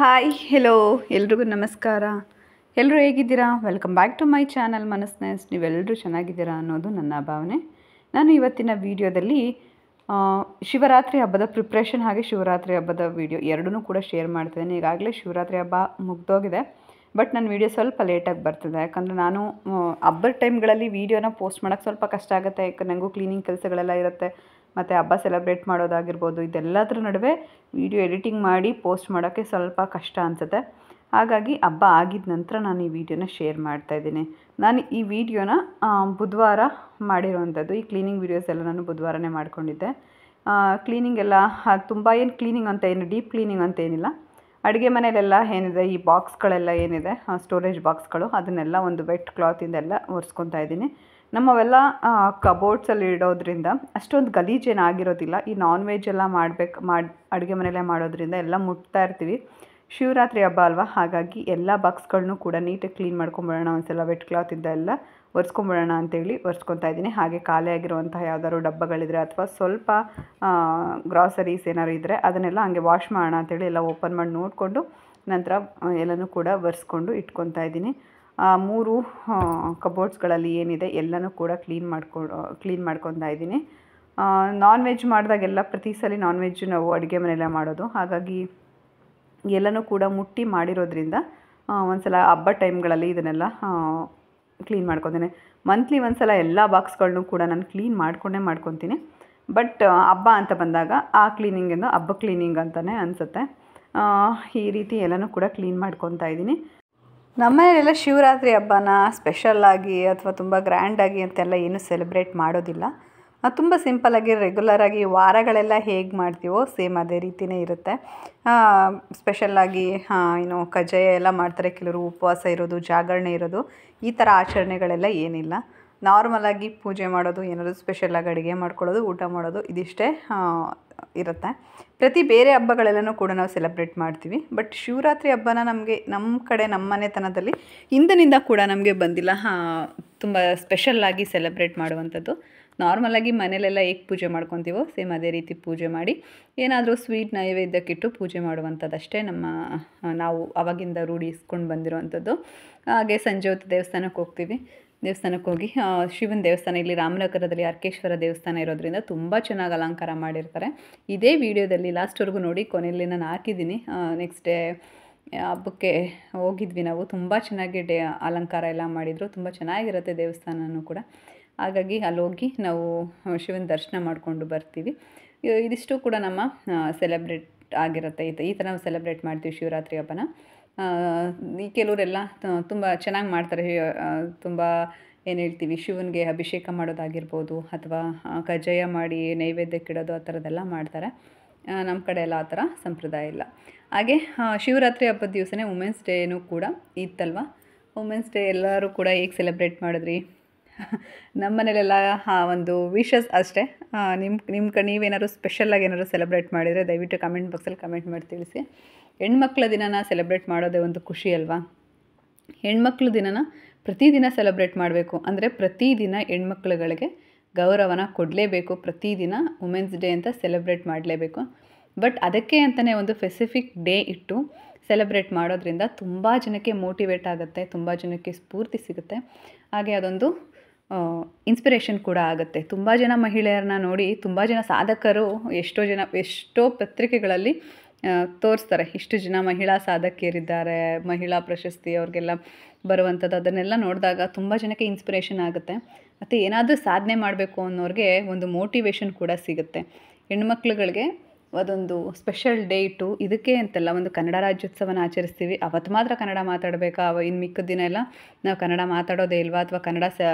hi hello ಎಲ್ರಿಗೂ ನಮಸ್ಕಾರ ಎಲ್ಲರೂ ಹೇಗಿದ್ದೀರಾ welcome back to my channel ಮನಸ್ನೇಸ್ ನೀವೆಲ್ಲರೂ ಚೆನ್ನಾಗಿದ್ದೀರಾ ಅನ್ನೋದು ನನ್ನ ಭಾವನೆ ನಾನು ಇವತ್ತಿನ ವಿಡಿಯೋದಲ್ಲಿ ಶಿವರಾತ್ರಿ ಹಬ್ಬದ ಪ್ರಿಪ್ರೇಷನ್ ಹಾಗೆ ಶಿವರಾತ್ರಿ ಹಬ್ಬದ ವೀಡಿಯೋ ಎರಡೂ ಕೂಡ ಶೇರ್ ಮಾಡ್ತಿದ್ದೇನೆ ಈಗಾಗಲೇ ಶಿವರಾತ್ರಿ ಹಬ್ಬ ಮುಗ್ದೋಗಿದೆ ಬಟ್ ನನ್ನ ವೀಡಿಯೋ ಸ್ವಲ್ಪ ಲೇಟಾಗಿ ಬರ್ತಿದೆ ಯಾಕಂದರೆ ನಾನು ಹಬ್ಬದ ಟೈಮ್ಗಳಲ್ಲಿ ವೀಡಿಯೋನ ಪೋಸ್ಟ್ ಮಾಡೋಕ್ಕೆ ಸ್ವಲ್ಪ ಕಷ್ಟ ಆಗುತ್ತೆ ಯಾಕೆ ನನಗೂ ಕ್ಲೀನಿಂಗ್ ಕೆಲಸಗಳೆಲ್ಲ ಇರುತ್ತೆ ಮತ್ತು ಹಬ್ಬ ಸೆಲೆಬ್ರೇಟ್ ಮಾಡೋದಾಗಿರ್ಬೋದು ಇದೆಲ್ಲದರ ನಡುವೆ ವೀಡಿಯೋ ಎಡಿಟಿಂಗ್ ಮಾಡಿ ಪೋಸ್ಟ್ ಮಾಡೋಕ್ಕೆ ಸ್ವಲ್ಪ ಕಷ್ಟ ಅನಿಸುತ್ತೆ ಹಾಗಾಗಿ ಹಬ್ಬ ಆಗಿದ ನಂತರ ನಾನು ಈ ವಿಡಿಯೋನ ಶೇರ್ ಇದ್ದೀನಿ ನಾನು ಈ ವಿಡಿಯೋನ ಬುಧವಾರ ಮಾಡಿರುವಂಥದ್ದು ಈ ಕ್ಲೀನಿಂಗ್ ವೀಡಿಯೋಸ್ ಎಲ್ಲ ನಾನು ಬುಧವಾರನೇ ಮಾಡ್ಕೊಂಡಿದ್ದೆ ಕ್ಲೀನಿಂಗ್ ಎಲ್ಲ ತುಂಬ ಏನು ಕ್ಲೀನಿಂಗ್ ಅಂತ ಏನು ಡೀಪ್ ಕ್ಲೀನಿಂಗ್ ಅಂತ ಏನಿಲ್ಲ ಅಡುಗೆ ಮನೆಯಲ್ಲೆಲ್ಲ ಏನಿದೆ ಈ ಬಾಕ್ಸ್ಗಳೆಲ್ಲ ಏನಿದೆ ಸ್ಟೋರೇಜ್ ಬಾಕ್ಸ್ಗಳು ಅದನ್ನೆಲ್ಲ ಒಂದು ವೆಟ್ ಕ್ಲಾತಿಂದೆಲ್ಲ ಒರೆಸ್ಕೊತಾ ಇದ್ದೀನಿ ನಮ್ಮವೆಲ್ಲ ಕಬೋರ್ಡ್ಸಲ್ಲಿ ಇಡೋದ್ರಿಂದ ಅಷ್ಟೊಂದು ಗಲೀಜೇನಾಗಿರೋದಿಲ್ಲ ಆಗಿರೋದಿಲ್ಲ ಈ ನಾನ್ ವೆಜ್ ಎಲ್ಲ ಮಾಡಬೇಕು ಮಾಡಿ ಅಡುಗೆ ಮನೆಯಲ್ಲೇ ಮಾಡೋದ್ರಿಂದ ಎಲ್ಲ ಮುಟ್ತಾ ಇರ್ತೀವಿ ಶಿವರಾತ್ರಿ ಹಬ್ಬ ಅಲ್ವಾ ಹಾಗಾಗಿ ಎಲ್ಲ ಬಾಕ್ಸ್ಗಳನ್ನೂ ಕೂಡ ನೀಟಾಗಿ ಕ್ಲೀನ್ ಮಾಡ್ಕೊಂಬರೋಣ ಒಂದ್ಸಲ ವೆಟ್ ಕ್ಲಾತಿಂದ ಎಲ್ಲ ಒರೆಸ್ಕೊಂಬಿಡೋಣ ಅಂತೇಳಿ ಒರೆಸ್ಕೊತಾ ಇದ್ದೀನಿ ಹಾಗೆ ಖಾಲಿ ಆಗಿರುವಂತಹ ಯಾವ್ದಾದ್ರು ಡಬ್ಬಗಳಿದ್ರೆ ಅಥವಾ ಸ್ವಲ್ಪ ಗ್ರಾಸರೀಸ್ ಏನಾದ್ರು ಇದ್ದರೆ ಅದನ್ನೆಲ್ಲ ಹಂಗೆ ವಾಶ್ ಮಾಡೋಣ ಅಂತೇಳಿ ಎಲ್ಲ ಓಪನ್ ಮಾಡಿ ನೋಡಿಕೊಂಡು ನಂತರ ಎಲ್ಲನೂ ಕೂಡ ಒರೆಸ್ಕೊಂಡು ಇಟ್ಕೊತಾ ಇದ್ದೀನಿ ಮೂರು ಕಬೋರ್ಡ್ಸ್ಗಳಲ್ಲಿ ಏನಿದೆ ಎಲ್ಲನೂ ಕೂಡ ಕ್ಲೀನ್ ಮಾಡ್ಕೊಂಡು ಕ್ಲೀನ್ ಮಾಡ್ಕೊತಾ ಇದ್ದೀನಿ ನಾನ್ ವೆಜ್ ಮಾಡಿದಾಗೆಲ್ಲ ಪ್ರತಿ ಸಲ ನಾನ್ ವೆಜ್ ನಾವು ಅಡುಗೆ ಮನೆಯಲ್ಲೇ ಮಾಡೋದು ಹಾಗಾಗಿ ಎಲ್ಲನೂ ಕೂಡ ಮುಟ್ಟಿ ಮಾಡಿರೋದ್ರಿಂದ ಒಂದು ಸಲ ಹಬ್ಬ ಟೈಮ್ಗಳಲ್ಲಿ ಇದನ್ನೆಲ್ಲ ಕ್ಲೀನ್ ಮಾಡ್ಕೊತೀನಿ ಮಂತ್ಲಿ ಒಂದು ಸಲ ಎಲ್ಲ ಬಾಕ್ಸ್ಗಳನ್ನೂ ಕೂಡ ನಾನು ಕ್ಲೀನ್ ಮಾಡ್ಕೊಂಡೇ ಮಾಡ್ಕೊತೀನಿ ಬಟ್ ಹಬ್ಬ ಅಂತ ಬಂದಾಗ ಆ ಕ್ಲೀನಿಂಗಿಂದ ಹಬ್ಬ ಕ್ಲೀನಿಂಗ್ ಅಂತಲೇ ಅನಿಸುತ್ತೆ ಈ ರೀತಿ ಎಲ್ಲನೂ ಕೂಡ ಕ್ಲೀನ್ ಮಾಡ್ಕೊತಾ ಇದ್ದೀನಿ ನಮ್ಮನೇಲೆಲ್ಲ ಶಿವರಾತ್ರಿ ಹಬ್ಬನ ಸ್ಪೆಷಲ್ಲಾಗಿ ಅಥವಾ ತುಂಬ ಗ್ರ್ಯಾಂಡಾಗಿ ಅಂತೆಲ್ಲ ಏನು ಸೆಲೆಬ್ರೇಟ್ ಮಾಡೋದಿಲ್ಲ ತುಂಬ ಸಿಂಪಲ್ಲಾಗಿ ರೆಗ್ಯುಲರಾಗಿ ವಾರಗಳೆಲ್ಲ ಹೇಗೆ ಮಾಡ್ತೀವೋ ಸೇಮ್ ಅದೇ ರೀತಿಯೇ ಇರುತ್ತೆ ಸ್ಪೆಷಲ್ಲಾಗಿ ಏನು ಕಜ್ಜಾಯ ಎಲ್ಲ ಮಾಡ್ತಾರೆ ಕೆಲವರು ಉಪವಾಸ ಇರೋದು ಜಾಗರಣೆ ಇರೋದು ಈ ಥರ ಆಚರಣೆಗಳೆಲ್ಲ ಏನಿಲ್ಲ ನಾರ್ಮಲಾಗಿ ಪೂಜೆ ಮಾಡೋದು ಏನಾದರೂ ಸ್ಪೆಷಲ್ಲಾಗಿ ಅಡುಗೆ ಮಾಡ್ಕೊಳ್ಳೋದು ಊಟ ಮಾಡೋದು ಇದಿಷ್ಟೇ ಇರುತ್ತೆ ಪ್ರತಿ ಬೇರೆ ಹಬ್ಬಗಳೆಲ್ಲನೂ ಕೂಡ ನಾವು ಸೆಲೆಬ್ರೇಟ್ ಮಾಡ್ತೀವಿ ಬಟ್ ಶಿವರಾತ್ರಿ ಹಬ್ಬನ ನಮಗೆ ನಮ್ಮ ಕಡೆ ನಮ್ಮ ಮನೆತನದಲ್ಲಿ ಹಿಂದಿನಿಂದ ಕೂಡ ನಮಗೆ ಬಂದಿಲ್ಲ ತುಂಬ ಸ್ಪೆಷಲ್ಲಾಗಿ ಸೆಲೆಬ್ರೇಟ್ ಮಾಡುವಂಥದ್ದು ನಾರ್ಮಲಾಗಿ ಮನೇಲೆಲ್ಲ ಹೇಗೆ ಪೂಜೆ ಮಾಡ್ಕೊತೀವೋ ಸೇಮ್ ಅದೇ ರೀತಿ ಪೂಜೆ ಮಾಡಿ ಏನಾದರೂ ಸ್ವೀಟ್ ನೈವೇದ್ಯಕ್ಕಿಟ್ಟು ಪೂಜೆ ಮಾಡುವಂಥದ್ದಷ್ಟೇ ನಮ್ಮ ನಾವು ಅವಾಗಿಂದ ರೂಢಿಸ್ಕೊಂಡು ಬಂದಿರುವಂಥದ್ದು ಹಾಗೆ ಸಂಜೆ ಹೊತ್ತು ದೇವಸ್ಥಾನಕ್ಕೆ ಹೋಗ್ತೀವಿ ದೇವಸ್ಥಾನಕ್ಕೆ ಹೋಗಿ ಶಿವನ ದೇವಸ್ಥಾನ ಇಲ್ಲಿ ರಾಮನಗರದಲ್ಲಿ ಅರ್ಕೇಶ್ವರ ದೇವಸ್ಥಾನ ಇರೋದ್ರಿಂದ ತುಂಬ ಚೆನ್ನಾಗಿ ಅಲಂಕಾರ ಮಾಡಿರ್ತಾರೆ ಇದೇ ವಿಡಿಯೋದಲ್ಲಿ ಲಾಸ್ಟ್ವರೆಗೂ ನೋಡಿ ಕೊನೆಯಲ್ಲಿ ನಾನು ಹಾಕಿದ್ದೀನಿ ನೆಕ್ಸ್ಟ್ ಡೇ ಹಬ್ಬಕ್ಕೆ ಹೋಗಿದ್ವಿ ನಾವು ತುಂಬ ಚೆನ್ನಾಗಿ ಡೇ ಅಲಂಕಾರ ಎಲ್ಲ ಮಾಡಿದರು ತುಂಬ ಚೆನ್ನಾಗಿರುತ್ತೆ ದೇವಸ್ಥಾನವೂ ಕೂಡ ಹಾಗಾಗಿ ಅಲ್ಲಿ ಹೋಗಿ ನಾವು ಶಿವನ ದರ್ಶನ ಮಾಡಿಕೊಂಡು ಬರ್ತೀವಿ ಇದಿಷ್ಟು ಕೂಡ ನಮ್ಮ ಸೆಲೆಬ್ರೇಟ್ ಆಗಿರುತ್ತೆ ಈ ಥರ ನಾವು ಸೆಲೆಬ್ರೇಟ್ ಮಾಡ್ತೀವಿ ಶಿವರಾತ್ರಿ ಹಬ್ಬನ ಈ ಕೆಲವರೆಲ್ಲ ತುಂಬ ಚೆನ್ನಾಗಿ ಮಾಡ್ತಾರೆ ತುಂಬ ಏನು ಹೇಳ್ತೀವಿ ಶಿವನಿಗೆ ಅಭಿಷೇಕ ಮಾಡೋದಾಗಿರ್ಬೋದು ಅಥವಾ ಕಜ್ಜಾಯ ಮಾಡಿ ನೈವೇದ್ಯಕ್ಕಿಡೋದು ಆ ಥರದ್ದೆಲ್ಲ ಮಾಡ್ತಾರೆ ನಮ್ಮ ಕಡೆ ಎಲ್ಲ ಆ ಥರ ಸಂಪ್ರದಾಯ ಇಲ್ಲ ಹಾಗೆ ಶಿವರಾತ್ರಿ ಹಬ್ಬದ ದಿವಸನೇ ವುಮೆನ್ಸ್ ಡೇನೂ ಕೂಡ ಇತ್ತಲ್ವ ವುಮೆನ್ಸ್ ಡೇ ಎಲ್ಲರೂ ಕೂಡ ಹೇಗೆ ಸೆಲೆಬ್ರೇಟ್ ಮಾಡಿದ್ರಿ ನಮ್ಮ ಮನೇಲೆಲ್ಲ ಒಂದು ವಿಶಸ್ ಅಷ್ಟೇ ನಿಮ್ಮ ನಿಮ್ಮ ಕಡೆ ನೀವೇನಾದ್ರು ಸ್ಪೆಷಲ್ಲಾಗಿ ಏನಾದ್ರು ಸೆಲೆಬ್ರೇಟ್ ಮಾಡಿದರೆ ದಯವಿಟ್ಟು ಕಮೆಂಟ್ ಬಾಕ್ಸಲ್ಲಿ ಕಮೆಂಟ್ ಮಾಡಿ ತಿಳಿಸಿ ಹೆಣ್ಮಕ್ಳ ದಿನನ ಸೆಲೆಬ್ರೇಟ್ ಮಾಡೋದೇ ಒಂದು ಖುಷಿ ಅಲ್ವಾ ಹೆಣ್ಮಕ್ಳ ದಿನನ ಪ್ರತಿದಿನ ಸೆಲೆಬ್ರೇಟ್ ಮಾಡಬೇಕು ಅಂದರೆ ಪ್ರತಿದಿನ ಹೆಣ್ಮಕ್ಳುಗಳಿಗೆ ಗೌರವನ ಕೊಡಲೇಬೇಕು ಪ್ರತಿದಿನ ವುಮೆನ್ಸ್ ಡೇ ಅಂತ ಸೆಲೆಬ್ರೇಟ್ ಮಾಡಲೇಬೇಕು ಬಟ್ ಅದಕ್ಕೆ ಅಂತಲೇ ಒಂದು ಸ್ಪೆಸಿಫಿಕ್ ಡೇ ಇಟ್ಟು ಸೆಲೆಬ್ರೇಟ್ ಮಾಡೋದ್ರಿಂದ ತುಂಬ ಜನಕ್ಕೆ ಮೋಟಿವೇಟ್ ಆಗುತ್ತೆ ತುಂಬ ಜನಕ್ಕೆ ಸ್ಫೂರ್ತಿ ಸಿಗುತ್ತೆ ಹಾಗೆ ಅದೊಂದು ಇನ್ಸ್ಪಿರೇಷನ್ ಕೂಡ ಆಗುತ್ತೆ ತುಂಬ ಜನ ಮಹಿಳೆಯರನ್ನ ನೋಡಿ ತುಂಬ ಜನ ಸಾಧಕರು ಎಷ್ಟೋ ಜನ ಎಷ್ಟೋ ಪತ್ರಿಕೆಗಳಲ್ಲಿ ತೋರಿಸ್ತಾರೆ ಇಷ್ಟು ಜನ ಮಹಿಳಾ ಸಾಧಕಿಯರಿದ್ದಾರೆ ಮಹಿಳಾ ಪ್ರಶಸ್ತಿ ಅವ್ರಿಗೆಲ್ಲ ಬರುವಂಥದ್ದು ಅದನ್ನೆಲ್ಲ ನೋಡಿದಾಗ ತುಂಬ ಜನಕ್ಕೆ ಇನ್ಸ್ಪಿರೇಷನ್ ಆಗುತ್ತೆ ಮತ್ತು ಏನಾದರೂ ಸಾಧನೆ ಮಾಡಬೇಕು ಅನ್ನೋರಿಗೆ ಒಂದು ಮೋಟಿವೇಶನ್ ಕೂಡ ಸಿಗುತ್ತೆ ಹೆಣ್ಮಕ್ಳುಗಳಿಗೆ ಅದೊಂದು ಸ್ಪೆಷಲ್ ಡೇಟು ಇದಕ್ಕೆ ಅಂತಲ್ಲ ಒಂದು ಕನ್ನಡ ರಾಜ್ಯೋತ್ಸವನ ಆಚರಿಸ್ತೀವಿ ಅವತ್ತು ಮಾತ್ರ ಕನ್ನಡ ಮಾತಾಡಬೇಕಾ ಅವ ಇನ್ನು ಮಿಕ್ಕ ದಿನ ಎಲ್ಲ ನಾವು ಕನ್ನಡ ಮಾತಾಡೋದೇ ಇಲ್ವಾ ಅಥವಾ ಕನ್ನಡ ಸ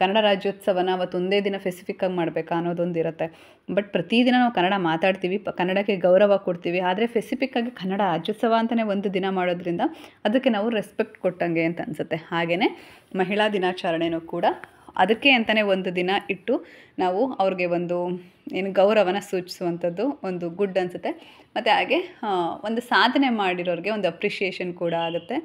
ಕನ್ನಡ ರಾಜ್ಯೋತ್ಸವನ ಅವತ್ತು ಒಂದೇ ದಿನ ಆಗಿ ಮಾಡಬೇಕಾ ಅನ್ನೋದೊಂದು ಇರುತ್ತೆ ಬಟ್ ಪ್ರತಿದಿನ ನಾವು ಕನ್ನಡ ಮಾತಾಡ್ತೀವಿ ಕನ್ನಡಕ್ಕೆ ಗೌರವ ಕೊಡ್ತೀವಿ ಆದರೆ ಫೆಸಿಫಿಕ್ಕಾಗಿ ಕನ್ನಡ ರಾಜ್ಯೋತ್ಸವ ಅಂತಲೇ ಒಂದು ದಿನ ಮಾಡೋದ್ರಿಂದ ಅದಕ್ಕೆ ನಾವು ರೆಸ್ಪೆಕ್ಟ್ ಕೊಟ್ಟಂಗೆ ಅಂತ ಅನಿಸುತ್ತೆ ಹಾಗೆಯೇ ಮಹಿಳಾ ದಿನಾಚರಣೆಯೂ ಕೂಡ ಅದಕ್ಕೆ ಅಂತಲೇ ಒಂದು ದಿನ ಇಟ್ಟು ನಾವು ಅವ್ರಿಗೆ ಒಂದು ಏನು ಗೌರವನ ಸೂಚಿಸುವಂಥದ್ದು ಒಂದು ಗುಡ್ ಅನಿಸುತ್ತೆ ಮತ್ತು ಹಾಗೆ ಒಂದು ಸಾಧನೆ ಮಾಡಿರೋರಿಗೆ ಒಂದು ಅಪ್ರಿಷಿಯೇಷನ್ ಕೂಡ ಆಗುತ್ತೆ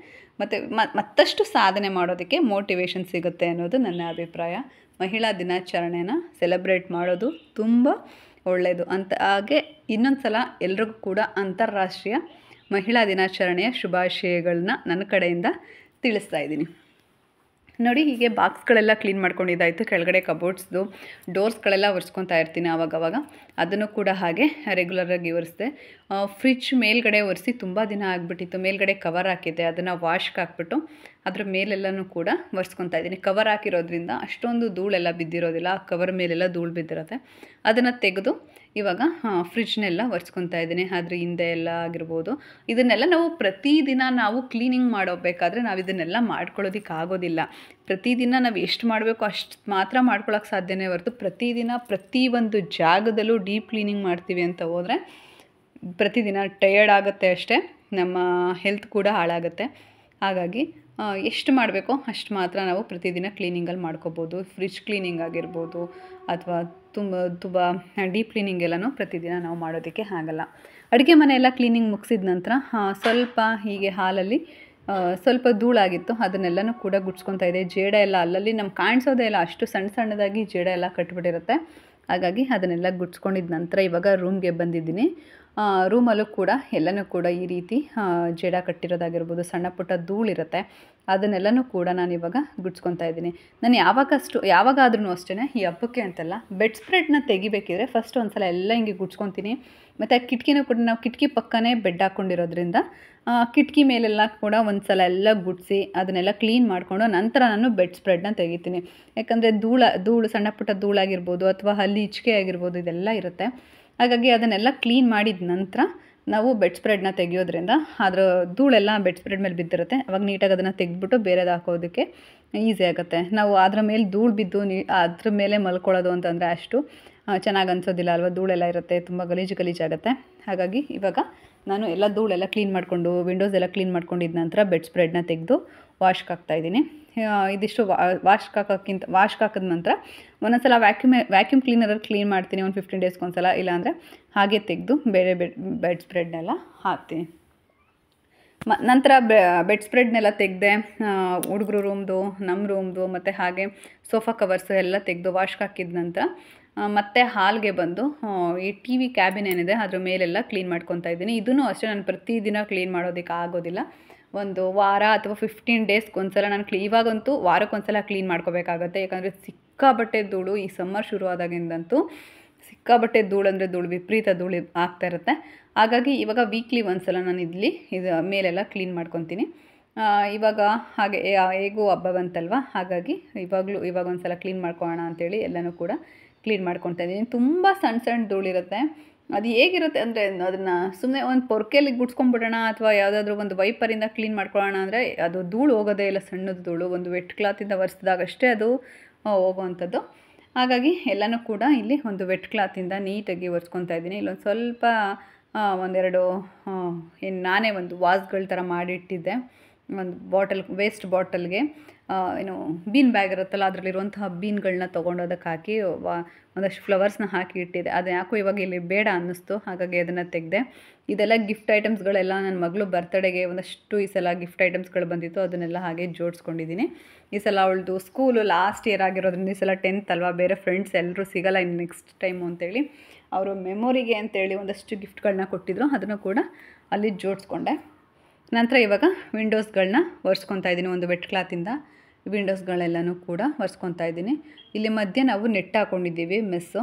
ಮತ್ತು ಮತ್ತಷ್ಟು ಸಾಧನೆ ಮಾಡೋದಕ್ಕೆ ಮೋಟಿವೇಶನ್ ಸಿಗುತ್ತೆ ಅನ್ನೋದು ನನ್ನ ಅಭಿಪ್ರಾಯ ಮಹಿಳಾ ದಿನಾಚರಣೆನ ಸೆಲೆಬ್ರೇಟ್ ಮಾಡೋದು ತುಂಬ ಒಳ್ಳೆಯದು ಅಂತ ಹಾಗೆ ಇನ್ನೊಂದು ಸಲ ಎಲ್ರಿಗೂ ಕೂಡ ಅಂತಾರಾಷ್ಟ್ರೀಯ ಮಹಿಳಾ ದಿನಾಚರಣೆಯ ಶುಭಾಶಯಗಳನ್ನ ನನ್ನ ಕಡೆಯಿಂದ ತಿಳಿಸ್ತಾ ಇದ್ದೀನಿ ನೋಡಿ ಹೀಗೆ ಬಾಕ್ಸ್ಗಳೆಲ್ಲ ಕ್ಲೀನ್ ಮಾಡ್ಕೊಂಡಿದ್ದಾಯಿತು ಕೆಳಗಡೆ ಕಬೋರ್ಡ್ಸ್ದು ಡೋರ್ಸ್ಗಳೆಲ್ಲ ಒರೆಸ್ಕೊತಾ ಇರ್ತೀನಿ ಆವಾಗವಾಗ ಅದನ್ನು ಕೂಡ ಹಾಗೆ ರೆಗ್ಯುಲರಾಗಿ ಒರೆಸ್ದೆ ಫ್ರಿಜ್ ಮೇಲ್ಗಡೆ ಒರೆಸಿ ತುಂಬ ದಿನ ಆಗಿಬಿಟ್ಟಿತ್ತು ಮೇಲ್ಗಡೆ ಕವರ್ ಹಾಕಿದ್ದೆ ಅದನ್ನು ವಾಶ್ಗೆ ಹಾಕ್ಬಿಟ್ಟು ಅದ್ರ ಮೇಲೆಲ್ಲನೂ ಕೂಡ ಒರೆಸ್ಕೊತಾ ಇದ್ದೀನಿ ಕವರ್ ಹಾಕಿರೋದ್ರಿಂದ ಅಷ್ಟೊಂದು ಧೂಳೆಲ್ಲ ಬಿದ್ದಿರೋದಿಲ್ಲ ಆ ಕವರ್ ಮೇಲೆಲ್ಲ ಧೂಳು ಬಿದ್ದಿರುತ್ತೆ ಅದನ್ನು ತೆಗೆದು ಇವಾಗ ಫ್ರಿಜ್ನೆಲ್ಲ ಒರೆಸ್ಕೊತಾ ಇದ್ದೀನಿ ಅದ್ರ ಹಿಂದೆ ಎಲ್ಲ ಆಗಿರ್ಬೋದು ಇದನ್ನೆಲ್ಲ ನಾವು ಪ್ರತಿದಿನ ನಾವು ಕ್ಲೀನಿಂಗ್ ಮಾಡಬೇಕಾದ್ರೆ ನಾವು ಇದನ್ನೆಲ್ಲ ಮಾಡ್ಕೊಳ್ಳೋದಕ್ಕೆ ಆಗೋದಿಲ್ಲ ಪ್ರತಿದಿನ ನಾವು ಎಷ್ಟು ಮಾಡಬೇಕು ಅಷ್ಟು ಮಾತ್ರ ಮಾಡ್ಕೊಳ್ಳೋಕೆ ಸಾಧ್ಯವೇ ಹೊರತು ಪ್ರತಿದಿನ ಪ್ರತಿಯೊಂದು ಜಾಗದಲ್ಲೂ ಡೀಪ್ ಕ್ಲೀನಿಂಗ್ ಮಾಡ್ತೀವಿ ಅಂತ ಹೋದರೆ ಪ್ರತಿದಿನ ಟಯರ್ಡ್ ಆಗುತ್ತೆ ಅಷ್ಟೇ ನಮ್ಮ ಹೆಲ್ತ್ ಕೂಡ ಹಾಳಾಗುತ್ತೆ ಹಾಗಾಗಿ ಎಷ್ಟು ಮಾಡಬೇಕೋ ಅಷ್ಟು ಮಾತ್ರ ನಾವು ಪ್ರತಿದಿನ ಕ್ಲೀನಿಂಗಲ್ಲಿ ಮಾಡ್ಕೋಬೋದು ಫ್ರಿಜ್ ಕ್ಲೀನಿಂಗ್ ಆಗಿರ್ಬೋದು ಅಥವಾ ತುಂಬ ತುಂಬ ಡೀಪ್ ಕ್ಲೀನಿಂಗ್ ಎಲ್ಲನೂ ಪ್ರತಿದಿನ ನಾವು ಮಾಡೋದಕ್ಕೆ ಆಗಲ್ಲ ಅಡುಗೆ ಮನೆಯೆಲ್ಲ ಕ್ಲೀನಿಂಗ್ ಮುಗಿಸಿದ ನಂತರ ಸ್ವಲ್ಪ ಹೀಗೆ ಹಾಲಲ್ಲಿ ಸ್ವಲ್ಪ ಧೂಳಾಗಿತ್ತು ಅದನ್ನೆಲ್ಲನೂ ಕೂಡ ಗುಡ್ಸ್ಕೊತಾ ಇದೆ ಜೇಡ ಎಲ್ಲ ಅಲ್ಲಲ್ಲಿ ನಮ್ಗೆ ಕಾಣಿಸೋದೇ ಇಲ್ಲ ಅಷ್ಟು ಸಣ್ಣ ಸಣ್ಣದಾಗಿ ಜೇಡ ಎಲ್ಲ ಕಟ್ಬಿಟ್ಟಿರುತ್ತೆ ಹಾಗಾಗಿ ಅದನ್ನೆಲ್ಲ ಗುಡ್ಸ್ಕೊಂಡಿದ್ದ ನಂತರ ಇವಾಗ ರೂಮ್ಗೆ ಬಂದಿದ್ದೀನಿ ರೂಮಲ್ಲೂ ಕೂಡ ಎಲ್ಲನೂ ಕೂಡ ಈ ರೀತಿ ಜೇಡ ಕಟ್ಟಿರೋದಾಗಿರ್ಬೋದು ಸಣ್ಣ ಪುಟ್ಟ ಧೂಳಿರುತ್ತೆ ಅದನ್ನೆಲ್ಲನೂ ಕೂಡ ನಾನು ಇವಾಗ ಗುಡ್ಸ್ಕೊತಾ ಇದ್ದೀನಿ ನಾನು ಯಾವಾಗ ಅಷ್ಟು ಯಾವಾಗಾದ್ರೂ ಅಷ್ಟೇ ಈ ಹಬ್ಬಕ್ಕೆ ಅಂತಲ್ಲ ಬೆಡ್ ಸ್ಪ್ರೆಡ್ನ ತೆಗಿಬೇಕಿದ್ರೆ ಫಸ್ಟ್ ಒಂದು ಸಲ ಎಲ್ಲ ಹಿಂಗೆ ಗುಡ್ಸ್ಕೊತೀನಿ ಮತ್ತು ಆ ಕಿಟಕಿನೂ ಕೂಡ ನಾವು ಕಿಟಕಿ ಪಕ್ಕನೇ ಬೆಡ್ ಹಾಕ್ಕೊಂಡಿರೋದ್ರಿಂದ ಕಿಟಕಿ ಮೇಲೆಲ್ಲ ಕೂಡ ಒಂದು ಸಲ ಎಲ್ಲ ಗುಡಿಸಿ ಅದನ್ನೆಲ್ಲ ಕ್ಲೀನ್ ಮಾಡಿಕೊಂಡು ನಂತರ ನಾನು ಬೆಡ್ ಸ್ಪ್ರೆಡ್ನ ತೆಗಿತೀನಿ ಯಾಕಂದರೆ ಧೂಳ ಧೂಳು ಸಣ್ಣ ಪುಟ್ಟ ಧೂಳಾಗಿರ್ಬೋದು ಅಥವಾ ಹಲ್ಲಿ ಇಚ್ಕೆ ಆಗಿರ್ಬೋದು ಇದೆಲ್ಲ ಇರುತ್ತೆ ಹಾಗಾಗಿ ಅದನ್ನೆಲ್ಲ ಕ್ಲೀನ್ ಮಾಡಿದ ನಂತರ ನಾವು ಬೆಡ್ ಸ್ಪ್ರೆಡ್ನ ತೆಗೆಯೋದ್ರಿಂದ ಅದರ ಧೂಳೆಲ್ಲ ಬೆಡ್ ಸ್ಪ್ರೆಡ್ ಮೇಲೆ ಬಿದ್ದಿರುತ್ತೆ ಅವಾಗ ನೀಟಾಗಿ ಅದನ್ನು ತೆಗೆದ್ಬಿಟ್ಟು ಬೇರೆದು ಹಾಕೋದಕ್ಕೆ ಈಸಿ ಆಗುತ್ತೆ ನಾವು ಅದರ ಮೇಲೆ ಧೂಳು ಬಿದ್ದು ನೀ ಅದ್ರ ಮೇಲೆ ಮಲ್ಕೊಳ್ಳೋದು ಅಂತಂದರೆ ಅಷ್ಟು ಚೆನ್ನಾಗಿ ಅನಿಸೋದಿಲ್ಲ ಅಲ್ವಾ ಧೂಳೆಲ್ಲ ಇರುತ್ತೆ ತುಂಬ ಗಲೀಜು ಗಲೀಜಾಗುತ್ತೆ ಹಾಗಾಗಿ ಇವಾಗ ನಾನು ಎಲ್ಲ ಧೂಳೆಲ್ಲ ಕ್ಲೀನ್ ಮಾಡಿಕೊಂಡು ವಿಂಡೋಸ್ ಎಲ್ಲ ಕ್ಲೀನ್ ಮಾಡ್ಕೊಂಡಿದ್ದ ನಂತರ ಬೆಡ್ ಸ್ಪ್ರೆಡ್ನ ತೆಗೆದು ವಾಶ್ಗೆ ಹಾಕ್ತಾಯಿದ್ದೀನಿ ಇದಿಷ್ಟು ವಾಶ್ ಹಾಕೋಕ್ಕಿಂತ ವಾಶ್ ಹಾಕಿದ ನಂತರ ಒಂದೊಂದ್ಸಲ ವ್ಯಾಕ್ಯೂಮ್ ವ್ಯಾಕ್ಯೂಮ್ ಕ್ಲೀನರಲ್ಲಿ ಕ್ಲೀನ್ ಮಾಡ್ತೀನಿ ಒಂದು ಫಿಫ್ಟೀನ್ ಡೇಸ್ಗೆ ಒಂದ್ಸಲ ಇಲ್ಲಾಂದರೆ ಹಾಗೆ ತೆಗೆದು ಬೇರೆ ಬೆಡ್ ಬೆಡ್ ಸ್ಪ್ರೆಡ್ನೆಲ್ಲ ಹಾಕ್ತೀನಿ ಮ ನಂತರ ಬೆಡ್ ಸ್ಪ್ರೆಡ್ನೆಲ್ಲ ತೆಗೆದೆ ಹುಡುಗರು ರೂಮ್ದು ನಮ್ಮ ರೂಮ್ದು ಮತ್ತು ಹಾಗೆ ಸೋಫಾ ಕವರ್ಸ್ ಎಲ್ಲ ತೆಗೆದು ವಾಶ್ಗೆ ಹಾಕಿದ ನಂತರ ಮತ್ತೆ ಹಾಲ್ಗೆ ಬಂದು ಈ ಟಿ ವಿ ಕ್ಯಾಬಿನ್ ಏನಿದೆ ಅದ್ರ ಮೇಲೆಲ್ಲ ಕ್ಲೀನ್ ಮಾಡ್ಕೊತಾ ಇದ್ದೀನಿ ಇದನ್ನು ಅಷ್ಟೇ ನಾನು ಪ್ರತಿದಿನ ಕ್ಲೀನ್ ಮಾಡೋದಕ್ಕೆ ಆಗೋದಿಲ್ಲ ಒಂದು ವಾರ ಅಥವಾ ಫಿಫ್ಟೀನ್ ಡೇಸ್ಗೆ ಒಂದ್ಸಲ ನಾನು ಕ್ಲೀ ಇವಾಗಂತೂ ವಾರಕ್ಕೊಂದ್ಸಲ ಕ್ಲೀನ್ ಮಾಡ್ಕೋಬೇಕಾಗತ್ತೆ ಯಾಕಂದರೆ ಸಿಕ್ಕಾಬಟ್ಟೆ ಧೂಳು ಈ ಸಮ್ಮರ್ ಶುರುವಾದಾಗಿಂದಂತೂ ಸಿಕ್ಕಾಬಟ್ಟೆ ಧೂಳು ಅಂದರೆ ಧೂಳು ವಿಪರೀತ ಧೂಳು ಆಗ್ತಾ ಇರುತ್ತೆ ಹಾಗಾಗಿ ಇವಾಗ ವೀಕ್ಲಿ ಸಲ ನಾನು ಇಲ್ಲಿ ಇದು ಮೇಲೆಲ್ಲ ಕ್ಲೀನ್ ಮಾಡ್ಕೊತೀನಿ ಇವಾಗ ಹಾಗೆ ಹೇಗೂ ಹಬ್ಬ ಬಂತಲ್ವ ಹಾಗಾಗಿ ಇವಾಗಲೂ ಇವಾಗ ಒಂದು ಸಲ ಕ್ಲೀನ್ ಮಾಡ್ಕೊಳ್ಳೋಣ ಅಂತೇಳಿ ಎಲ್ಲನೂ ಕೂಡ ಕ್ಲೀನ್ ಮಾಡ್ಕೊತಾ ಇದ್ದೀನಿ ತುಂಬ ಸಣ್ಣ ಸಣ್ಣ ಧೂಳಿರುತ್ತೆ ಅದು ಹೇಗಿರುತ್ತೆ ಅಂದರೆ ಅದನ್ನು ಸುಮ್ಮನೆ ಒಂದು ಪೊರ್ಕೆಯಲ್ಲಿ ಗುಡ್ಸ್ಕೊಂಡ್ಬಿಡೋಣ ಅಥವಾ ಯಾವುದಾದ್ರೂ ಒಂದು ವೈಪರಿಂದ ಕ್ಲೀನ್ ಮಾಡ್ಕೊಳ್ಳೋಣ ಅಂದರೆ ಅದು ಧೂಳು ಹೋಗೋದೇ ಇಲ್ಲ ಸಣ್ಣದ ಧೂಳು ಒಂದು ವೆಟ್ ಕ್ಲಾತಿಂದ ಒರೆಸಿದಾಗ ಅಷ್ಟೇ ಅದು ಹೋಗುವಂಥದ್ದು ಹಾಗಾಗಿ ಎಲ್ಲನೂ ಕೂಡ ಇಲ್ಲಿ ಒಂದು ವೆಟ್ ಕ್ಲಾತಿಂದ ನೀಟಾಗಿ ಒರೆಸ್ಕೊತಾ ಇದ್ದೀನಿ ಇಲ್ಲೊಂದು ಸ್ವಲ್ಪ ಒಂದೆರಡು ಏನು ನಾನೇ ಒಂದು ವಾಸ್ಗಳ ಥರ ಮಾಡಿಟ್ಟಿದ್ದೆ ಒಂದು ಬಾಟಲ್ ವೇಸ್ಟ್ ಬಾಟಲ್ಗೆ ಏನು ಬೀನ್ ಬ್ಯಾಗ್ ಇರುತ್ತಲ್ಲ ಅದರಲ್ಲಿರುವಂತಹ ಬೀನ್ಗಳನ್ನ ತೊಗೊಂಡೋದಕ್ಕೆ ಹಾಕಿ ಒಂದಷ್ಟು ಫ್ಲವರ್ಸ್ನ ಹಾಕಿ ಇಟ್ಟಿದೆ ಅದು ಯಾಕೋ ಇವಾಗ ಇಲ್ಲಿ ಬೇಡ ಅನ್ನಿಸ್ತು ಹಾಗಾಗಿ ಅದನ್ನು ತೆಗೆದೆ ಇದೆಲ್ಲ ಗಿಫ್ಟ್ ಐಟಮ್ಸ್ಗಳೆಲ್ಲ ನನ್ನ ಮಗಳು ಬರ್ತಡೆಗೆ ಒಂದಷ್ಟು ಈ ಸಲ ಗಿಫ್ಟ್ ಐಟಮ್ಸ್ಗಳು ಬಂದಿತ್ತು ಅದನ್ನೆಲ್ಲ ಹಾಗೆ ಜೋಡಿಸ್ಕೊಂಡಿದ್ದೀನಿ ಈ ಸಲ ಅವಳದು ಸ್ಕೂಲು ಲಾಸ್ಟ್ ಇಯರ್ ಆಗಿರೋದ್ರಿಂದ ಈ ಸಲ ಟೆಂತ್ ಅಲ್ವಾ ಬೇರೆ ಫ್ರೆಂಡ್ಸ್ ಎಲ್ಲರೂ ಸಿಗಲ್ಲ ಇನ್ನು ನೆಕ್ಸ್ಟ್ ಟೈಮು ಅಂತೇಳಿ ಅವರು ಮೆಮೊರಿಗೆ ಅಂತೇಳಿ ಒಂದಷ್ಟು ಗಿಫ್ಟ್ಗಳನ್ನ ಕೊಟ್ಟಿದ್ರು ಅದನ್ನು ಕೂಡ ಅಲ್ಲಿ ಜೋಡಿಸ್ಕೊಂಡೆ ನಂತರ ಇವಾಗ ವಿಂಡೋಸ್ಗಳನ್ನ ಒರೆಸ್ಕೊತಾ ಇದ್ದೀನಿ ಒಂದು ವೆಟ್ ಕ್ಲಾತಿಂದ ವಿಂಡೋಸ್ಗಳೆಲ್ಲನೂ ಕೂಡ ಒರೆಸ್ಕೊತಾ ಇದ್ದೀನಿ ಇಲ್ಲಿ ಮಧ್ಯೆ ನಾವು ನೆಟ್ ಹಾಕ್ಕೊಂಡಿದ್ದೀವಿ ಮೆಸ್ಸು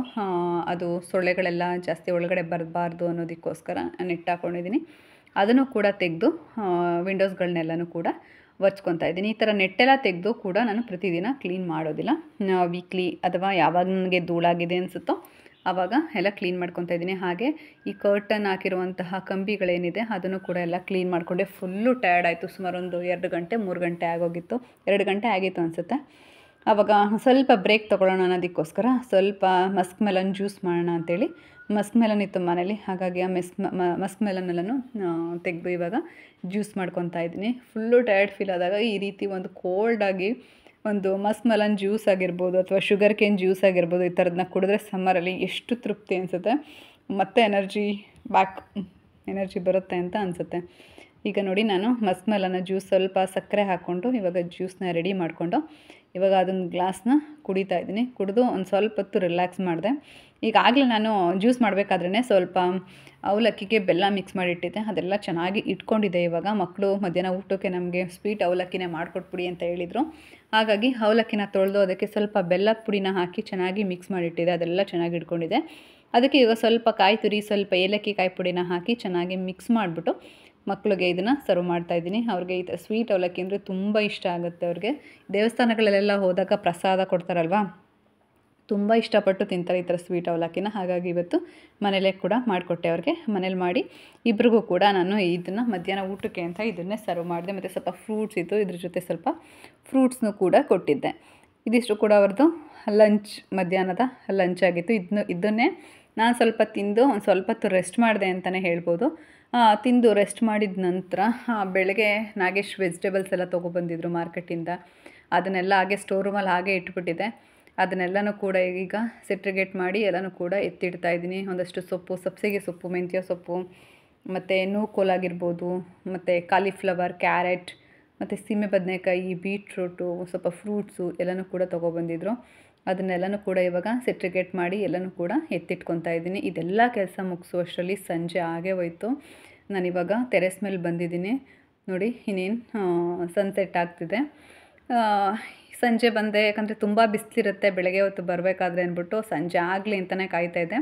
ಅದು ಸೊಳ್ಳೆಗಳೆಲ್ಲ ಜಾಸ್ತಿ ಒಳಗಡೆ ಬರಬಾರ್ದು ಅನ್ನೋದಕ್ಕೋಸ್ಕರ ನೆಟ್ ಹಾಕ್ಕೊಂಡಿದ್ದೀನಿ ಅದನ್ನು ಕೂಡ ತೆಗೆದು ವಿಂಡೋಸ್ಗಳನ್ನೆಲ್ಲನೂ ಕೂಡ ಒರೆಸ್ಕೊತಾ ಇದ್ದೀನಿ ಈ ಥರ ನೆಟ್ಟೆಲ್ಲ ತೆಗೆದು ಕೂಡ ನಾನು ಪ್ರತಿದಿನ ಕ್ಲೀನ್ ಮಾಡೋದಿಲ್ಲ ವೀಕ್ಲಿ ಅಥವಾ ಯಾವಾಗ ನನಗೆ ಧೂಳಾಗಿದೆ ಅನಿಸುತ್ತೋ ಆವಾಗ ಎಲ್ಲ ಕ್ಲೀನ್ ಮಾಡ್ಕೊತಾ ಇದ್ದೀನಿ ಹಾಗೆ ಈ ಕರ್ಟನ್ ಹಾಕಿರುವಂತಹ ಕಂಬಿಗಳೇನಿದೆ ಅದನ್ನು ಕೂಡ ಎಲ್ಲ ಕ್ಲೀನ್ ಮಾಡಿಕೊಂಡೆ ಫುಲ್ಲು ಟಯರ್ಡ್ ಆಯಿತು ಸುಮಾರೊಂದು ಎರಡು ಗಂಟೆ ಮೂರು ಗಂಟೆ ಆಗೋಗಿತ್ತು ಎರಡು ಗಂಟೆ ಆಗಿತ್ತು ಅನಿಸುತ್ತೆ ಆವಾಗ ಸ್ವಲ್ಪ ಬ್ರೇಕ್ ತೊಗೊಳ್ಳೋಣ ಅನ್ನೋದಕ್ಕೋಸ್ಕರ ಸ್ವಲ್ಪ ಮಸ್ಕ್ ಮೆಲನ್ ಜ್ಯೂಸ್ ಮಾಡೋಣ ಅಂತೇಳಿ ಮಸ್ಕ್ ಮೆಲನ್ ಇತ್ತು ಮನೇಲಿ ಹಾಗಾಗಿ ಆ ಮೆಸ್ ಮಸ್ಕ್ ಎಲ್ಲನು ತೆಗೆದು ಇವಾಗ ಜ್ಯೂಸ್ ಮಾಡ್ಕೊತಾ ಇದ್ದೀನಿ ಫುಲ್ಲು ಟಯರ್ಡ್ ಫೀಲ್ ಆದಾಗ ಈ ರೀತಿ ಒಂದು ಕೋಲ್ಡಾಗಿ ಒಂದು ಮಸ್ಮಲನ್ ಜ್ಯೂಸ್ ಆಗಿರ್ಬೋದು ಅಥವಾ ಶುಗರ್ ಕೇನ್ ಜ್ಯೂಸ್ ಆಗಿರ್ಬೋದು ಈ ಥರದನ್ನ ಕುಡಿದ್ರೆ ಸಮ್ಮರಲ್ಲಿ ಎಷ್ಟು ತೃಪ್ತಿ ಅನಿಸುತ್ತೆ ಮತ್ತೆ ಎನರ್ಜಿ ಬ್ಯಾಕ್ ಎನರ್ಜಿ ಬರುತ್ತೆ ಅಂತ ಅನಿಸುತ್ತೆ ಈಗ ನೋಡಿ ನಾನು ಮಸ್ಮಲನ ಜ್ಯೂಸ್ ಸ್ವಲ್ಪ ಸಕ್ಕರೆ ಹಾಕ್ಕೊಂಡು ಇವಾಗ ಜ್ಯೂಸನ್ನ ರೆಡಿ ಮಾಡಿಕೊಂಡು ಇವಾಗ ಅದೊಂದು ಗ್ಲಾಸ್ನ ಕುಡಿತಾ ಇದ್ದೀನಿ ಕುಡಿದು ಒಂದು ಸ್ವಲ್ಪ ಹೊತ್ತು ರಿಲ್ಯಾಕ್ಸ್ ಮಾಡಿದೆ ಈಗಾಗಲೇ ನಾನು ಜ್ಯೂಸ್ ಮಾಡಬೇಕಾದ್ರೆ ಸ್ವಲ್ಪ ಅವಲಕ್ಕಿಗೆ ಬೆಲ್ಲ ಮಿಕ್ಸ್ ಮಾಡಿಟ್ಟಿದ್ದೆ ಅದೆಲ್ಲ ಚೆನ್ನಾಗಿ ಇಟ್ಕೊಂಡಿದೆ ಇವಾಗ ಮಕ್ಕಳು ಮಧ್ಯಾಹ್ನ ಊಟಕ್ಕೆ ನಮಗೆ ಸ್ವೀಟ್ ಅವಲಕ್ಕಿನೇ ಮಾಡಿಕೊಟ್ಬಿಡಿ ಅಂತ ಹೇಳಿದರು ಹಾಗಾಗಿ ಅವಲಕ್ಕಿನ ತೊಳೆದು ಅದಕ್ಕೆ ಸ್ವಲ್ಪ ಬೆಲ್ಲ ಪುಡಿನ ಹಾಕಿ ಚೆನ್ನಾಗಿ ಮಿಕ್ಸ್ ಮಾಡಿಟ್ಟಿದೆ ಅದೆಲ್ಲ ಚೆನ್ನಾಗಿ ಇಟ್ಕೊಂಡಿದೆ ಅದಕ್ಕೆ ಇವಾಗ ಸ್ವಲ್ಪ ಕಾಯಿ ತುರಿ ಸ್ವಲ್ಪ ಏಲಕ್ಕಿ ಕಾಯಿ ಪುಡಿನ ಹಾಕಿ ಚೆನ್ನಾಗಿ ಮಿಕ್ಸ್ ಮಾಡಿಬಿಟ್ಟು ಮಕ್ಕಳಿಗೆ ಇದನ್ನು ಸರ್ವ್ ಮಾಡ್ತಾಯಿದ್ದೀನಿ ಅವ್ರಿಗೆ ಈ ಸ್ವೀಟ್ ಅವಲಕ್ಕಿ ಅಂದರೆ ತುಂಬ ಇಷ್ಟ ಆಗುತ್ತೆ ಅವ್ರಿಗೆ ದೇವಸ್ಥಾನಗಳಲ್ಲೆಲ್ಲ ಹೋದಾಗ ಪ್ರಸಾದ ಕೊಡ್ತಾರಲ್ವಾ ತುಂಬ ಇಷ್ಟಪಟ್ಟು ತಿಂತಾರೆ ಈ ಥರ ಸ್ವೀಟ್ ಅವಲಕ್ಕಿನ ಹಾಗಾಗಿ ಇವತ್ತು ಮನೇಲೇ ಕೂಡ ಮಾಡಿಕೊಟ್ಟೆ ಅವ್ರಿಗೆ ಮನೇಲಿ ಮಾಡಿ ಇಬ್ರಿಗೂ ಕೂಡ ನಾನು ಇದನ್ನು ಮಧ್ಯಾಹ್ನ ಊಟಕ್ಕೆ ಅಂತ ಇದನ್ನೇ ಸರ್ವ್ ಮಾಡಿದೆ ಮತ್ತು ಸ್ವಲ್ಪ ಫ್ರೂಟ್ಸ್ ಇತ್ತು ಇದ್ರ ಜೊತೆ ಸ್ವಲ್ಪ ಫ್ರೂಟ್ಸ್ನು ಕೂಡ ಕೊಟ್ಟಿದ್ದೆ ಇದಿಷ್ಟು ಕೂಡ ಅವ್ರದ್ದು ಲಂಚ್ ಮಧ್ಯಾಹ್ನದ ಲಂಚ್ ಆಗಿತ್ತು ಇದನ್ನು ಇದನ್ನೇ ನಾನು ಸ್ವಲ್ಪ ತಿಂದು ಒಂದು ಸ್ವಲ್ಪ ಹೊತ್ತು ರೆಸ್ಟ್ ಮಾಡಿದೆ ಅಂತಲೇ ಹೇಳ್ಬೋದು ತಿಂದು ರೆಸ್ಟ್ ಮಾಡಿದ ನಂತರ ಬೆಳಗ್ಗೆ ನಾಗೇಶ್ ವೆಜಿಟೇಬಲ್ಸ್ ಎಲ್ಲ ತೊಗೊಬಂದಿದ್ರು ಮಾರ್ಕೆಟಿಂದ ಅದನ್ನೆಲ್ಲ ಹಾಗೆ ಸ್ಟೋರ್ ರೂಮಲ್ಲಿ ಹಾಗೆ ಇಟ್ಬಿಟ್ಟಿದೆ ಅದನ್ನೆಲ್ಲನೂ ಕೂಡ ಈಗ ಸೆಟ್ರಿಗೇಟ್ ಮಾಡಿ ಎಲ್ಲನೂ ಕೂಡ ಎತ್ತಿಡ್ತಾ ಇದ್ದೀನಿ ಒಂದಷ್ಟು ಸೊಪ್ಪು ಸಬ್ಸಿಗೆ ಸೊಪ್ಪು ಮೆಂತ್ಯ ಸೊಪ್ಪು ಮತ್ತು ನೂಕೋಲಾಗಿರ್ಬೋದು ಮತ್ತು ಕಾಲಿಫ್ಲವರ್ ಕ್ಯಾರೆಟ್ ಮತ್ತು ಸೀಮೆ ಬದನೆಕಾಯಿ ಬೀಟ್ರೂಟು ಸ್ವಲ್ಪ ಫ್ರೂಟ್ಸು ಎಲ್ಲನೂ ಕೂಡ ತೊಗೊಬಂದಿದ್ರು ಅದನ್ನೆಲ್ಲನೂ ಕೂಡ ಇವಾಗ ಸೆಟ್ರಿಗೇಟ್ ಮಾಡಿ ಎಲ್ಲನೂ ಕೂಡ ಎತ್ತಿಟ್ಕೊತಾ ಇದ್ದೀನಿ ಇದೆಲ್ಲ ಕೆಲಸ ಮುಗಿಸುವಷ್ಟರಲ್ಲಿ ಸಂಜೆ ಆಗೇ ಹೋಯಿತು ನಾನಿವಾಗ ಟೆರೆಸ್ ಮೇಲೆ ಬಂದಿದ್ದೀನಿ ನೋಡಿ ಇನ್ನೇನು ಸನ್ಸೆಟ್ ಆಗ್ತಿದೆ ಸಂಜೆ ಬಂದೆ ಯಾಕಂದರೆ ತುಂಬ ಬಿಸಿಲಿರುತ್ತೆ ಬೆಳಗ್ಗೆ ಹೊತ್ತು ಬರಬೇಕಾದ್ರೆ ಅಂದ್ಬಿಟ್ಟು ಸಂಜೆ ಆಗಲಿ ಅಂತಲೇ ಕಾಯ್ತಾ ಇದ್ದೆ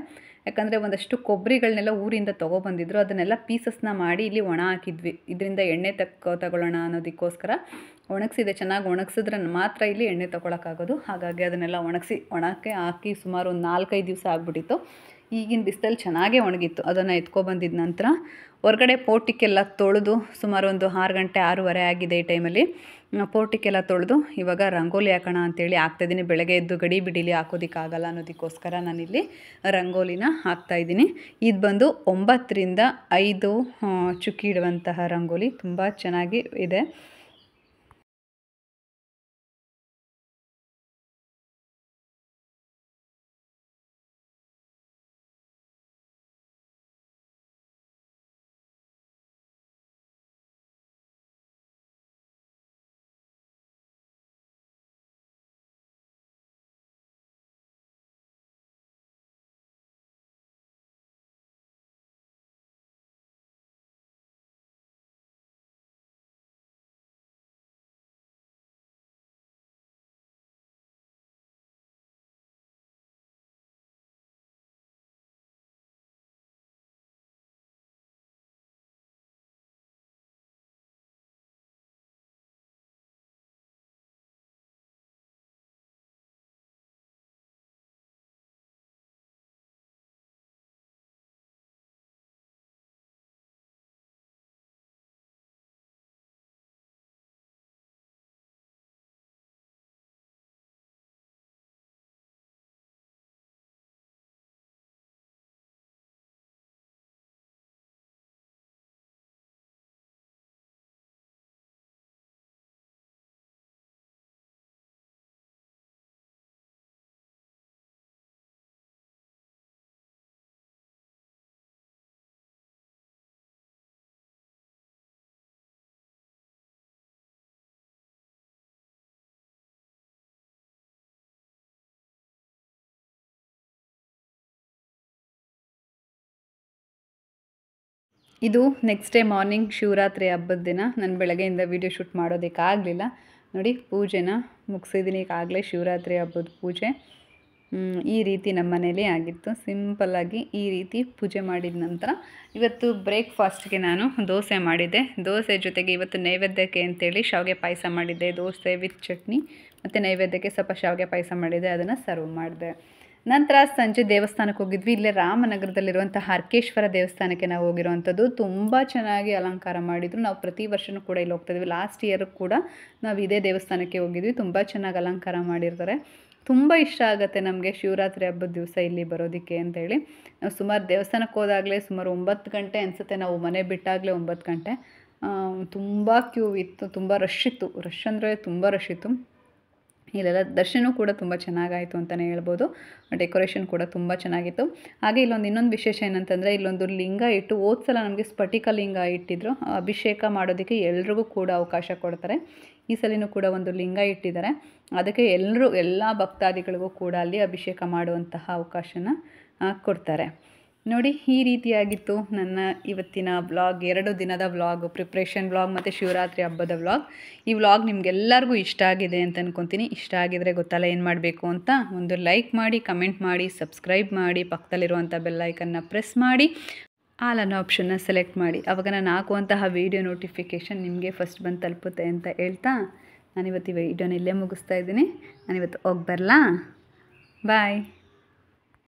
ಯಾಕಂದರೆ ಒಂದಷ್ಟು ಕೊಬ್ಬರಿಗಳನ್ನೆಲ್ಲ ಊರಿಂದ ತೊಗೊಬಂದಿದ್ರು ಅದನ್ನೆಲ್ಲ ಪೀಸಸ್ನ ಮಾಡಿ ಇಲ್ಲಿ ಒಣ ಹಾಕಿದ್ವಿ ಇದರಿಂದ ಎಣ್ಣೆ ತಕ್ಕೋ ತಗೊಳ್ಳೋಣ ಅನ್ನೋದಕ್ಕೋಸ್ಕರ ಒಣಗಿಸಿದೆ ಚೆನ್ನಾಗಿ ಒಣಗಿಸಿದ್ರೆ ಮಾತ್ರ ಇಲ್ಲಿ ಎಣ್ಣೆ ತೊಗೊಳಕ್ಕಾಗೋದು ಹಾಗಾಗಿ ಅದನ್ನೆಲ್ಲ ಒಣಗಿಸಿ ಒಣಕ್ಕೆ ಹಾಕಿ ಸುಮಾರು ಒಂದು ನಾಲ್ಕೈದು ದಿವಸ ಆಗ್ಬಿಟ್ಟಿತ್ತು ಈಗಿನ ಬಿಸಿಲಲ್ಲಿ ಚೆನ್ನಾಗೇ ಒಣಗಿತ್ತು ಅದನ್ನು ಎತ್ಕೊಬಂದಿದ್ದ ನಂತರ ಹೊರಗಡೆ ಪೋಟಿಕೆಲ್ಲ ತೊಳೆದು ಸುಮಾರು ಒಂದು ಆರು ಗಂಟೆ ಆರೂವರೆ ಆಗಿದೆ ಈ ಟೈಮಲ್ಲಿ ಪೋಟಿಕೆಲ್ಲ ತೊಳೆದು ಇವಾಗ ರಂಗೋಲಿ ಹಾಕೋಣ ಅಂತೇಳಿ ಹಾಕ್ತಾಯಿದ್ದೀನಿ ಬೆಳಗ್ಗೆ ಎದ್ದು ಗಡಿ ಬಿಡಿಲಿ ಹಾಕೋದಿಕ್ಕಾಗಲ್ಲ ಅನ್ನೋದಕ್ಕೋಸ್ಕರ ನಾನಿಲ್ಲಿ ರಂಗೋಲಿನ ಹಾಕ್ತಾಯಿದ್ದೀನಿ ಇದು ಬಂದು ಒಂಬತ್ತರಿಂದ ಐದು ಚುಕ್ಕಿ ಇಡುವಂತಹ ರಂಗೋಲಿ ತುಂಬ ಚೆನ್ನಾಗಿ ಇದೆ ಇದು ನೆಕ್ಸ್ಟ್ ಡೇ ಮಾರ್ನಿಂಗ್ ಶಿವರಾತ್ರಿ ಹಬ್ಬದ ದಿನ ನಾನು ಬೆಳಗ್ಗೆಯಿಂದ ವೀಡಿಯೋ ಶೂಟ್ ಮಾಡೋದಕ್ಕಾಗಲಿಲ್ಲ ನೋಡಿ ಪೂಜೆನ ಮುಗಿಸಿದ್ದೀನಿ ಈಗಾಗಲೇ ಶಿವರಾತ್ರಿ ಹಬ್ಬದ ಪೂಜೆ ಈ ರೀತಿ ನಮ್ಮ ಮನೇಲಿ ಆಗಿತ್ತು ಸಿಂಪಲ್ಲಾಗಿ ಈ ರೀತಿ ಪೂಜೆ ಮಾಡಿದ ನಂತರ ಇವತ್ತು ಬ್ರೇಕ್ಫಾಸ್ಟ್ಗೆ ನಾನು ದೋಸೆ ಮಾಡಿದ್ದೆ ದೋಸೆ ಜೊತೆಗೆ ಇವತ್ತು ನೈವೇದ್ಯಕ್ಕೆ ಅಂತೇಳಿ ಶಾವಿಗೆ ಪಾಯಸ ಮಾಡಿದ್ದೆ ದೋಸೆ ವಿತ್ ಚಟ್ನಿ ಮತ್ತು ನೈವೇದ್ಯಕ್ಕೆ ಸ್ವಲ್ಪ ಶಾವಿಗೆ ಪಾಯಸ ಮಾಡಿದ್ದೆ ಅದನ್ನು ಸರ್ವ್ ಮಾಡಿದೆ ನಂತರ ಸಂಜೆ ದೇವಸ್ಥಾನಕ್ಕೆ ಹೋಗಿದ್ವಿ ಇಲ್ಲೇ ರಾಮನಗರದಲ್ಲಿರುವಂಥ ಹರ್ಕೇಶ್ವರ ದೇವಸ್ಥಾನಕ್ಕೆ ನಾವು ಹೋಗಿರುವಂಥದ್ದು ತುಂಬ ಚೆನ್ನಾಗಿ ಅಲಂಕಾರ ಮಾಡಿದ್ರು ನಾವು ಪ್ರತಿ ವರ್ಷವೂ ಕೂಡ ಇಲ್ಲಿ ಇದ್ವಿ ಲಾಸ್ಟ್ ಇಯರ್ ಕೂಡ ನಾವು ಇದೇ ದೇವಸ್ಥಾನಕ್ಕೆ ಹೋಗಿದ್ವಿ ತುಂಬ ಚೆನ್ನಾಗಿ ಅಲಂಕಾರ ಮಾಡಿರ್ತಾರೆ ತುಂಬ ಇಷ್ಟ ಆಗುತ್ತೆ ನಮಗೆ ಶಿವರಾತ್ರಿ ಹಬ್ಬದ ದಿವಸ ಇಲ್ಲಿ ಬರೋದಕ್ಕೆ ಅಂತೇಳಿ ನಾವು ಸುಮಾರು ದೇವಸ್ಥಾನಕ್ಕೆ ಹೋದಾಗಲೇ ಸುಮಾರು ಒಂಬತ್ತು ಗಂಟೆ ಅನಿಸುತ್ತೆ ನಾವು ಮನೆ ಬಿಟ್ಟಾಗಲೇ ಒಂಬತ್ತು ಗಂಟೆ ತುಂಬ ಕ್ಯೂ ಇತ್ತು ತುಂಬ ರಶ್ ಇತ್ತು ರಶ್ ಅಂದರೆ ತುಂಬ ರಶ್ ಇತ್ತು ಇಲ್ಲೆಲ್ಲ ದರ್ಶನ ಕೂಡ ತುಂಬ ಚೆನ್ನಾಗಾಯಿತು ಅಂತಲೇ ಹೇಳ್ಬೋದು ಡೆಕೋರೇಷನ್ ಕೂಡ ತುಂಬ ಚೆನ್ನಾಗಿತ್ತು ಹಾಗೆ ಇಲ್ಲೊಂದು ಇನ್ನೊಂದು ವಿಶೇಷ ಏನಂತಂದರೆ ಇಲ್ಲೊಂದು ಲಿಂಗ ಇಟ್ಟು ಓದ್ಸಲ ನಮಗೆ ಸ್ಫಟಿಕ ಲಿಂಗ ಇಟ್ಟಿದ್ರು ಅಭಿಷೇಕ ಮಾಡೋದಕ್ಕೆ ಎಲ್ರಿಗೂ ಕೂಡ ಅವಕಾಶ ಕೊಡ್ತಾರೆ ಈ ಸಲಿನೂ ಕೂಡ ಒಂದು ಲಿಂಗ ಇಟ್ಟಿದ್ದಾರೆ ಅದಕ್ಕೆ ಎಲ್ಲರೂ ಎಲ್ಲ ಭಕ್ತಾದಿಗಳಿಗೂ ಕೂಡ ಅಲ್ಲಿ ಅಭಿಷೇಕ ಮಾಡುವಂತಹ ಅವಕಾಶನ ಕೊಡ್ತಾರೆ ನೋಡಿ ಈ ರೀತಿಯಾಗಿತ್ತು ನನ್ನ ಇವತ್ತಿನ ವ್ಲಾಗ್ ಎರಡು ದಿನದ ವ್ಲಾಗ್ ಪ್ರಿಪ್ರೇಷನ್ ವ್ಲಾಗ್ ಮತ್ತು ಶಿವರಾತ್ರಿ ಹಬ್ಬದ ವ್ಲಾಗ್ ಈ ವ್ಲಾಗ್ ನಿಮಗೆಲ್ಲರಿಗೂ ಇಷ್ಟ ಆಗಿದೆ ಅಂತ ಅನ್ಕೊತೀನಿ ಇಷ್ಟ ಆಗಿದರೆ ಗೊತ್ತಲ್ಲ ಏನು ಮಾಡಬೇಕು ಅಂತ ಒಂದು ಲೈಕ್ ಮಾಡಿ ಕಮೆಂಟ್ ಮಾಡಿ ಸಬ್ಸ್ಕ್ರೈಬ್ ಮಾಡಿ ಪಕ್ಕದಲ್ಲಿರುವಂಥ ಬೆಲ್ಲೈಕನ್ನ ಪ್ರೆಸ್ ಮಾಡಿ ಆಲ್ ಅನ್ನೋ ಆಪ್ಷನ್ನ ಸೆಲೆಕ್ಟ್ ಮಾಡಿ ಅವಾಗ ನಾನು ಹಾಕುವಂತಹ ವೀಡಿಯೋ ನೋಟಿಫಿಕೇಷನ್ ನಿಮಗೆ ಫಸ್ಟ್ ಬಂದು ತಲುಪುತ್ತೆ ಅಂತ ಹೇಳ್ತಾ ನಾನಿವತ್ತು ಈ ವೀಡಿಯೋನ ಇಲ್ಲೇ ಮುಗಿಸ್ತಾ ಇದ್ದೀನಿ ನಾನಿವತ್ತು ಹೋಗಿ ಬರಲಾ ಬಾಯ್